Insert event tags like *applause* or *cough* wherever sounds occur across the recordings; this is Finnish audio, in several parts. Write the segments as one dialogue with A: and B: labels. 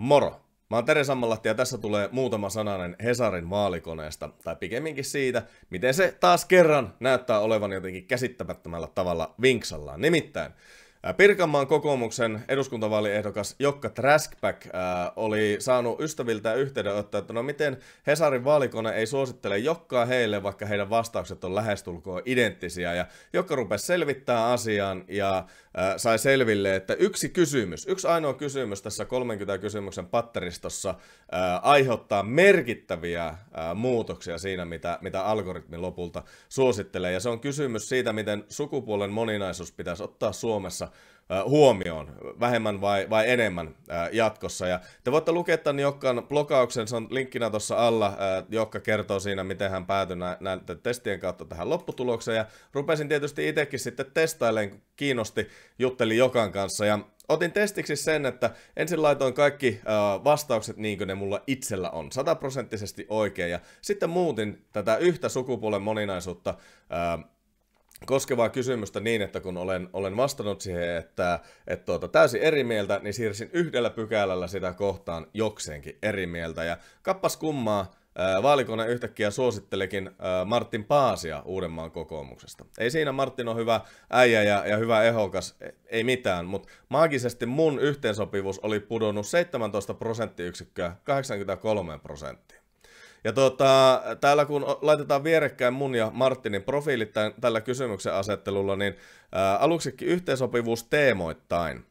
A: Moro! Mä oon Tere Sammalahti ja tässä tulee muutama sananen Hesarin vaalikoneesta, tai pikemminkin siitä, miten se taas kerran näyttää olevan jotenkin käsittämättömällä tavalla vinksallaan. Nimittäin Äh, Pirkanmaan kokoomuksen eduskuntavaaliehdokas Jokka Träskpäk äh, oli saanut ystäviltään ottaa, että no miten Hesarin vaalikone ei suosittele Jokkaa heille, vaikka heidän vastaukset on lähestulkoon identtisiä. Ja Jokka rupesi selvittämään asian ja äh, sai selville, että yksi kysymys, yksi ainoa kysymys tässä 30 kysymyksen patteristossa äh, aiheuttaa merkittäviä muutoksia siinä, mitä, mitä algoritmi lopulta suosittelee. Ja se on kysymys siitä, miten sukupuolen moninaisuus pitäisi ottaa Suomessa huomioon, vähemmän vai, vai enemmän jatkossa. Ja te voitte lukea tämän Jokkan blokauksen se on linkkinä tuossa alla. Jokka kertoo siinä, miten hän päätyi nä- näiden testien kautta tähän lopputulokseen. Ja rupesin tietysti itsekin sitten testaileen, kun kiinnosti, juttelin Jokan kanssa. Ja otin testiksi sen, että ensin laitoin kaikki vastaukset niin kuin ne mulla itsellä on, sataprosenttisesti oikein. Ja sitten muutin tätä yhtä sukupuolen moninaisuutta koskevaa kysymystä niin, että kun olen, olen vastannut siihen, että, että tuota, täysin eri mieltä, niin siirsin yhdellä pykälällä sitä kohtaan jokseenkin eri mieltä. Ja kappas kummaa, Vaalikone yhtäkkiä suosittelekin Martin Paasia Uudenmaan kokoomuksesta. Ei siinä Martin on hyvä äijä ja, ja hyvä ehokas, e, ei mitään, mutta maagisesti mun yhteensopivuus oli pudonnut 17 prosenttiyksikköä 83 prosenttia. Ja tuota, täällä kun laitetaan vierekkäin mun ja Martinin profiilit tämän, tällä kysymyksen asettelulla, niin ää, aluksikin yhteensopivuus teemoittain.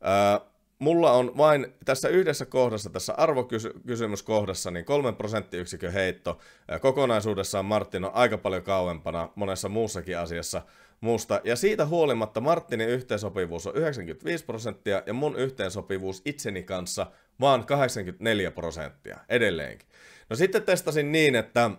A: Ää, mulla on vain tässä yhdessä kohdassa, tässä arvokysymyskohdassa, niin kolmen prosenttiyksikön heitto. Kokonaisuudessaan Martin on aika paljon kauempana monessa muussakin asiassa muusta. Ja siitä huolimatta Martinin yhteensopivuus on 95 prosenttia ja mun yhteensopivuus itseni kanssa vaan 84 prosenttia edelleenkin. No sitten testasin niin, että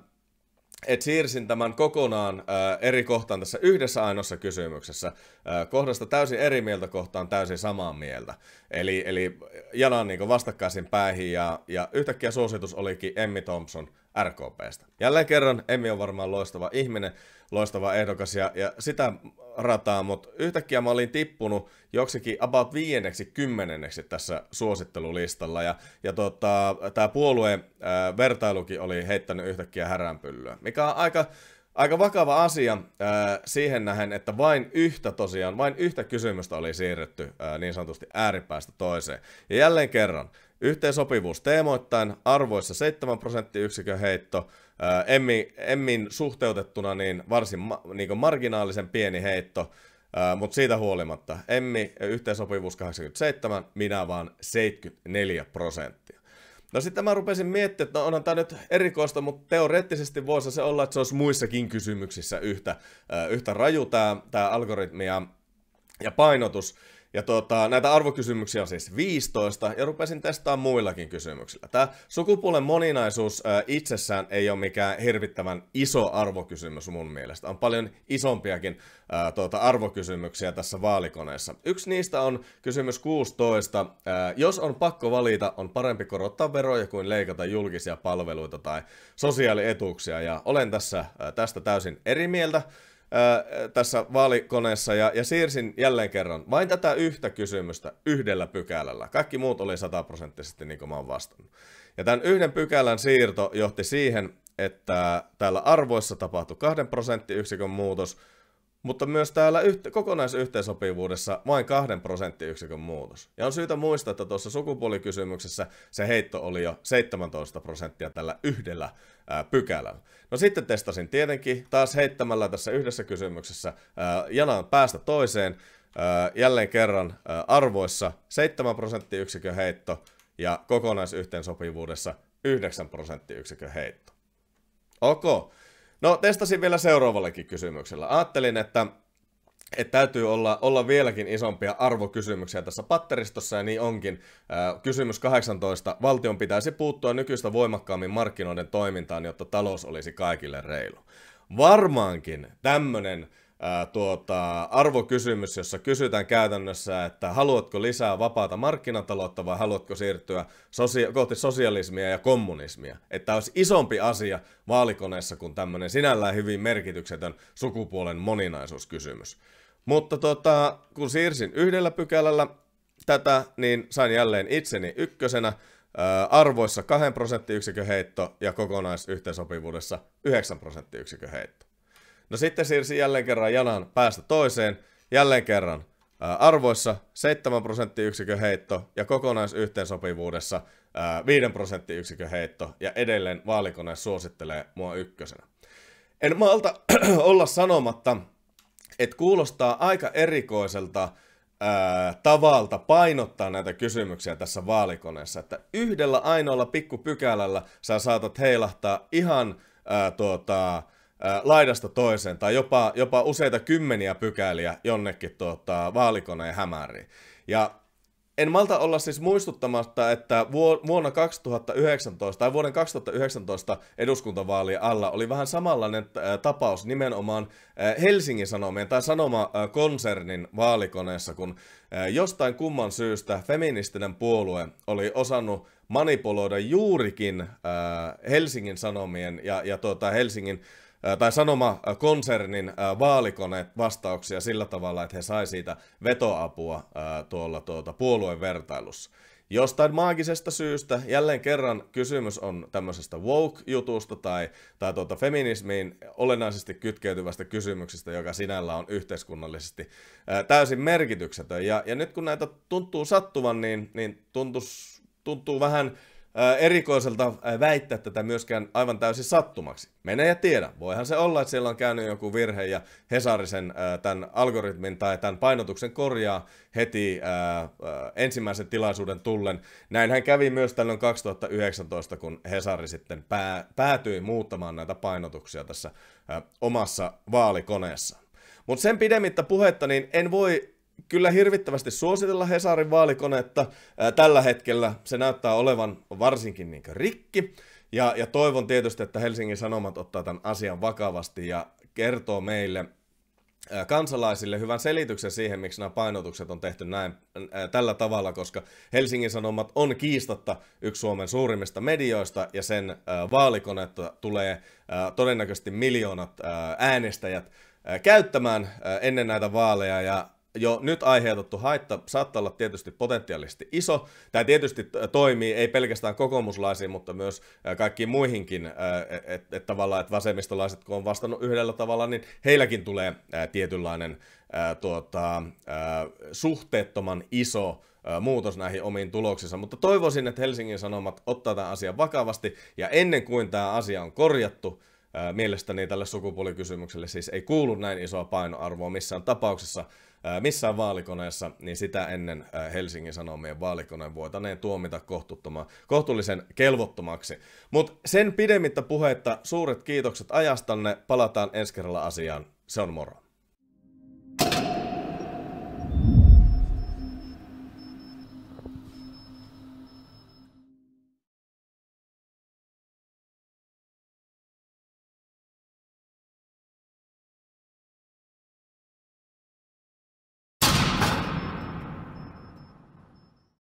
A: et siirsin tämän kokonaan ää, eri kohtaan tässä yhdessä ainoassa kysymyksessä. Ää, kohdasta täysin eri mieltä kohtaan täysin samaa mieltä. Eli, eli jalan niin vastakkaisin päihin ja, ja yhtäkkiä suositus olikin Emmi Thompson RKPstä. Jälleen kerran Emmi on varmaan loistava ihminen, loistava ehdokas ja, ja sitä rataa, mutta yhtäkkiä mä olin tippunut joksikin about viienneksi, kymmenenneksi tässä suosittelulistalla. Ja, ja tota, tämä puolueen äh, vertailukin oli heittänyt yhtäkkiä häränpyllyä, mikä on aika, aika vakava asia äh, siihen nähen että vain yhtä tosiaan, vain yhtä kysymystä oli siirretty äh, niin sanotusti ääripäästä toiseen. Ja jälleen kerran, Yhteensopivuus teemoittain arvoissa 7 prosenttiyksikön heitto, Emmin, Emmin suhteutettuna niin varsin ma, niin marginaalisen pieni heitto, mutta siitä huolimatta Emmi yhteensopivuus 87, minä vaan 74 prosenttia. No sitten mä rupesin miettimään, että no onhan tämä nyt erikoista, mutta teoreettisesti voisi se olla, että se olisi muissakin kysymyksissä yhtä, yhtä raju tämä, tämä algoritmi ja, ja painotus. Ja tota, näitä arvokysymyksiä on siis 15, ja rupesin testaamaan muillakin kysymyksillä. Tämä sukupuolen moninaisuus äh, itsessään ei ole mikään hirvittävän iso arvokysymys mun mielestä. On paljon isompiakin äh, tuota, arvokysymyksiä tässä vaalikoneessa. Yksi niistä on kysymys 16. Äh, jos on pakko valita, on parempi korottaa veroja kuin leikata julkisia palveluita tai sosiaalietuuksia, ja olen tässä äh, tästä täysin eri mieltä tässä vaalikoneessa ja, ja siirsin jälleen kerran vain tätä yhtä kysymystä yhdellä pykälällä. Kaikki muut oli sataprosenttisesti niin kuin mä oon vastannut. Ja tämän yhden pykälän siirto johti siihen, että täällä arvoissa tapahtui kahden prosenttiyksikön muutos – mutta myös täällä yhte- kokonaisyhteensopivuudessa vain kahden prosenttiyksikön muutos. Ja on syytä muistaa, että tuossa sukupuolikysymyksessä se heitto oli jo 17 prosenttia tällä yhdellä ää, pykälällä. No sitten testasin tietenkin taas heittämällä tässä yhdessä kysymyksessä ää, janan päästä toiseen. Ää, jälleen kerran ää, arvoissa 7 prosenttiyksikön heitto ja kokonaisyhteensopivuudessa 9 prosenttiyksikön heitto. Okei. Okay. No testasin vielä seuraavallekin kysymyksellä. Ajattelin, että, että täytyy olla, olla vieläkin isompia arvokysymyksiä tässä patteristossa ja niin onkin. Kysymys 18. Valtion pitäisi puuttua nykyistä voimakkaammin markkinoiden toimintaan, jotta talous olisi kaikille reilu. Varmaankin tämmöinen ää, tuota, arvokysymys, jossa kysytään käytännössä, että haluatko lisää vapaata markkinataloutta vai haluatko siirtyä sosia- kohti sosialismia ja kommunismia. Että olisi isompi asia vaalikoneessa kuin tämmöinen sinällään hyvin merkityksetön sukupuolen moninaisuuskysymys. Mutta tuota, kun siirsin yhdellä pykälällä tätä, niin sain jälleen itseni ykkösenä, arvoissa 2 prosenttiyksikön heitto ja kokonaisyhteensopivuudessa 9 prosenttiyksikön heitto. No sitten siirsi jälleen kerran janan päästä toiseen, jälleen kerran ää, arvoissa 7 prosenttiyksikön heitto ja kokonaisyhteensopivuudessa ää, 5 prosenttiyksikön heitto ja edelleen vaalikone suosittelee mua ykkösenä. En malta *clears throat* olla sanomatta, että kuulostaa aika erikoiselta ää, tavalta painottaa näitä kysymyksiä tässä vaalikoneessa, että yhdellä ainoalla pikkupykälällä sä saatat heilahtaa ihan ää, tuota, laidasta toiseen tai jopa, jopa useita kymmeniä pykäliä jonnekin tuota, vaalikoneen hämäriin. Ja en malta olla siis muistuttamatta, että vuonna 2019 tai vuoden 2019 eduskuntavaalien alla oli vähän samanlainen äh, tapaus nimenomaan äh, Helsingin Sanomien tai Sanoma-konsernin äh, vaalikoneessa, kun jostain kumman syystä feministinen puolue oli osannut manipuloida juurikin Helsingin Sanomien ja, ja tuota Helsingin äh, tai Sanoma-konsernin vaalikone vastauksia sillä tavalla, että he sai siitä vetoapua tuolla tuota puoluevertailussa. Jostain maagisesta syystä, jälleen kerran kysymys on tämmöisestä woke-jutusta tai, tai tuota feminismiin olennaisesti kytkeytyvästä kysymyksestä, joka sinällä on yhteiskunnallisesti täysin merkityksetön. Ja, ja nyt kun näitä tuntuu sattuvan, niin, niin tuntus, tuntuu vähän erikoiselta väittää tätä myöskään aivan täysin sattumaksi. Mene ja tiedä, voihan se olla, että siellä on käynyt joku virhe ja Hesarisen tämän algoritmin tai tämän painotuksen korjaa heti ensimmäisen tilaisuuden tullen. Näinhän kävi myös tällöin 2019, kun Hesari sitten päätyi muuttamaan näitä painotuksia tässä omassa vaalikoneessa. Mutta sen pidemmittä puhetta, niin en voi kyllä hirvittävästi suositella Hesarin vaalikonetta. Tällä hetkellä se näyttää olevan varsinkin niin rikki. Ja, ja toivon tietysti, että Helsingin Sanomat ottaa tämän asian vakavasti ja kertoo meille kansalaisille hyvän selityksen siihen, miksi nämä painotukset on tehty näin, tällä tavalla, koska Helsingin Sanomat on kiistatta yksi Suomen suurimmista medioista ja sen vaalikonetta tulee todennäköisesti miljoonat äänestäjät käyttämään ennen näitä vaaleja ja jo nyt aiheutettu haitta saattaa olla tietysti potentiaalisesti iso. Tämä tietysti toimii ei pelkästään kokoomuslaisiin, mutta myös kaikkiin muihinkin, e, e, että et tavallaan, et vasemmistolaiset kun on vastannut yhdellä tavalla, niin heilläkin tulee tietynlainen tuota, suhteettoman iso muutos näihin omiin tuloksissa, mutta toivoisin, että Helsingin Sanomat ottaa tämän asian vakavasti, ja ennen kuin tämä asia on korjattu, mielestäni tälle sukupuolikysymykselle siis ei kuulu näin isoa painoarvoa missään tapauksessa, missään vaalikoneessa, niin sitä ennen Helsingin Sanomien vaalikoneen voitaneen tuomita kohtuullisen kelvottomaksi. Mutta sen pidemmittä puhetta suuret kiitokset ajastanne, palataan ensi kerralla asiaan. Se on moro.